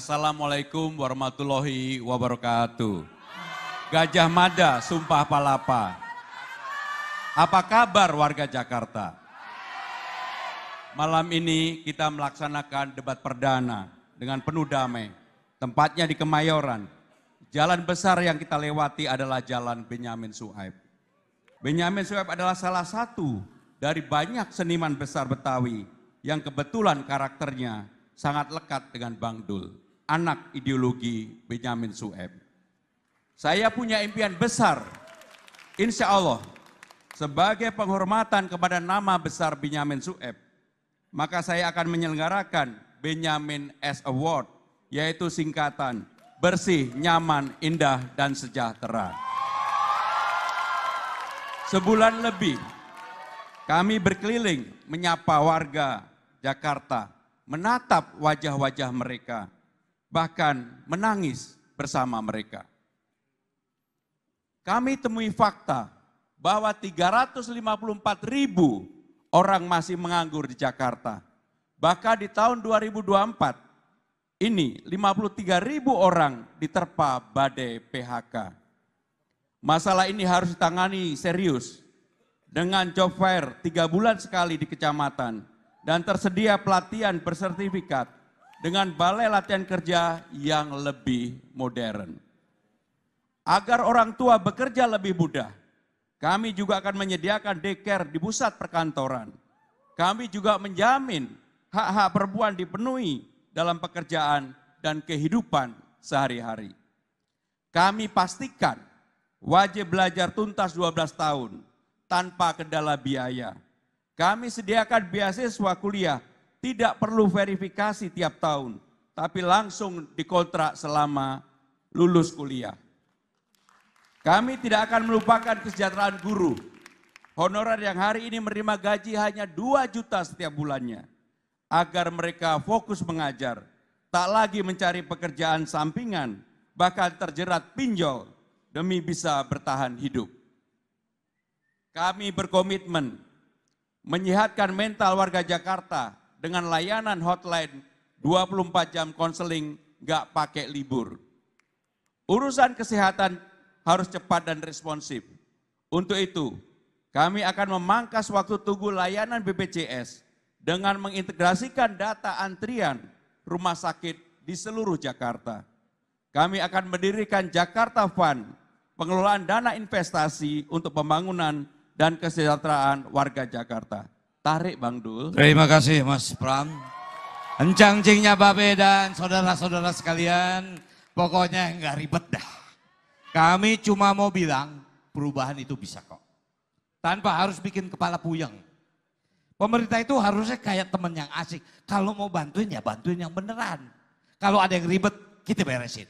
Assalamualaikum warahmatullahi wabarakatuh. Gajah Mada, Sumpah Palapa. Apa kabar warga Jakarta? Malam ini kita melaksanakan debat perdana dengan penuh damai. Tempatnya di Kemayoran. Jalan besar yang kita lewati adalah Jalan Benyamin Suhaib. Benyamin Suhaib adalah salah satu dari banyak seniman besar Betawi yang kebetulan karakternya sangat lekat dengan Bang Dul anak ideologi Benjamin Sueb. Saya punya impian besar, insya Allah, sebagai penghormatan kepada nama besar Benjamin Sueb, maka saya akan menyelenggarakan Benjamin S Award, yaitu singkatan bersih, nyaman, indah, dan sejahtera. Sebulan lebih, kami berkeliling menyapa warga Jakarta, menatap wajah-wajah mereka, bahkan menangis bersama mereka. Kami temui fakta bahwa 354 ribu orang masih menganggur di Jakarta. Bahkan di tahun 2024 ini 53 ribu orang diterpa badai PHK. Masalah ini harus ditangani serius dengan job fair tiga bulan sekali di kecamatan dan tersedia pelatihan bersertifikat dengan balai latihan kerja yang lebih modern. Agar orang tua bekerja lebih mudah, kami juga akan menyediakan deker di pusat perkantoran. Kami juga menjamin hak-hak perempuan dipenuhi dalam pekerjaan dan kehidupan sehari-hari. Kami pastikan wajib belajar tuntas 12 tahun tanpa kendala biaya. Kami sediakan beasiswa kuliah tidak perlu verifikasi tiap tahun, tapi langsung dikontrak selama lulus kuliah. Kami tidak akan melupakan kesejahteraan guru. Honorer yang hari ini menerima gaji hanya 2 juta setiap bulannya. Agar mereka fokus mengajar, tak lagi mencari pekerjaan sampingan, bahkan terjerat pinjol demi bisa bertahan hidup. Kami berkomitmen menyehatkan mental warga Jakarta dengan layanan hotline 24 jam konseling nggak pakai libur. Urusan kesehatan harus cepat dan responsif. Untuk itu, kami akan memangkas waktu tunggu layanan BPJS dengan mengintegrasikan data antrian rumah sakit di seluruh Jakarta. Kami akan mendirikan Jakarta Fund, pengelolaan dana investasi untuk pembangunan dan kesejahteraan warga Jakarta. Tarik Bang Dul. Terima kasih Mas Pram. encang Babe dan saudara-saudara sekalian. Pokoknya nggak ribet dah. Kami cuma mau bilang perubahan itu bisa kok. Tanpa harus bikin kepala puyeng. Pemerintah itu harusnya kayak temen yang asik. Kalau mau bantuin ya bantuin yang beneran. Kalau ada yang ribet kita beresin.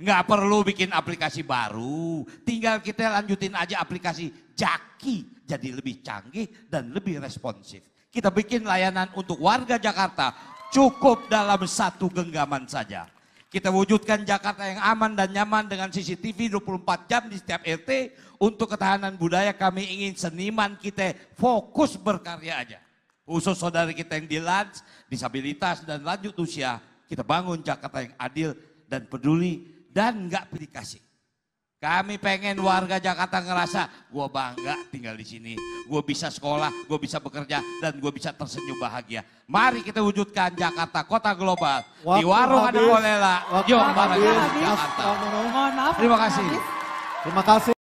Nggak perlu bikin aplikasi baru. Tinggal kita lanjutin aja aplikasi Jaki. Jadi lebih canggih dan lebih responsif. Kita bikin layanan untuk warga Jakarta cukup dalam satu genggaman saja. Kita wujudkan Jakarta yang aman dan nyaman dengan CCTV 24 jam di setiap RT. Untuk ketahanan budaya kami ingin seniman kita fokus berkarya aja. Khusus saudara kita yang di disabilitas dan lanjut usia. Kita bangun Jakarta yang adil dan peduli dan nggak pilih kasih. Kami pengen warga Jakarta ngerasa gue bangga tinggal di sini. Gue bisa sekolah, gue bisa bekerja, dan gue bisa tersenyum bahagia. Mari kita wujudkan Jakarta, kota global. di warung ada bolela. Yuk, warga Jakarta. Mohon maaf. Terima kasih. Terima kasih.